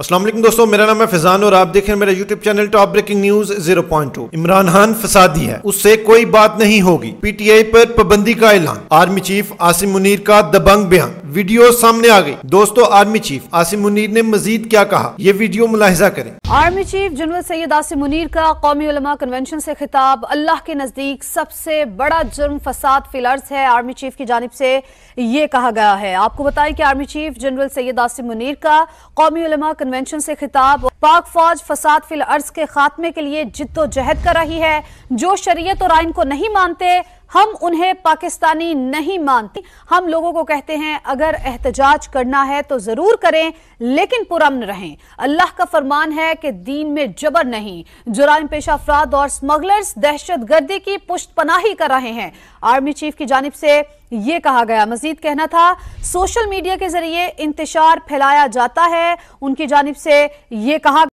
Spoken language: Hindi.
असलम दोस्तों मेरा नाम है फिजान और आप देख रहे हैं मेरा YouTube channel top breaking news 0.2 Imran Khan फसादी है उससे कोई बात नहीं होगी पीटीआई पर पाबंदी का ऐलान आर्मी चीफ आसिम मुनीर का दबंग बयान वीडियो सामने आ गई दोस्तों आर्मी चीफ आसिम मुनीर ने मजीद क्या कहा ये वीडियो मुलाहिजा करें army chief general Syed Asim Munir का कौमी उलमा कन्वेंशन से खिताब अल्लाह के नजदीक सबसे बड़ा जुर्म फसाद फिलर्स है आर्मी चीफ की जानब से ये कहा गया है आपको बताएं कि army chief general Syed Asim Munir का कौमी उलमा कन्वेंशन से खिताब पाक फौज फसाद फिल अर्ज के खात्मे के लिए जिद्दोजहद कर रही है जो शरीयत और आइन को नहीं मानते हम उन्हें पाकिस्तानी नहीं मानते हम लोगों को कहते हैं अगर एहतजाज करना है तो जरूर करें लेकिन पुरम रहें अल्लाह का फरमान है कि दीन में जबर नहीं जुराइम पेशा अफराद और स्मगलर्स दहशत गर्दी की पुष्ट पनाही कर रहे हैं आर्मी चीफ की जानब से ये कहा गया मजीद कहना था सोशल मीडिया के जरिए इंतजार फैलाया जाता है उनकी जानब से ये कहा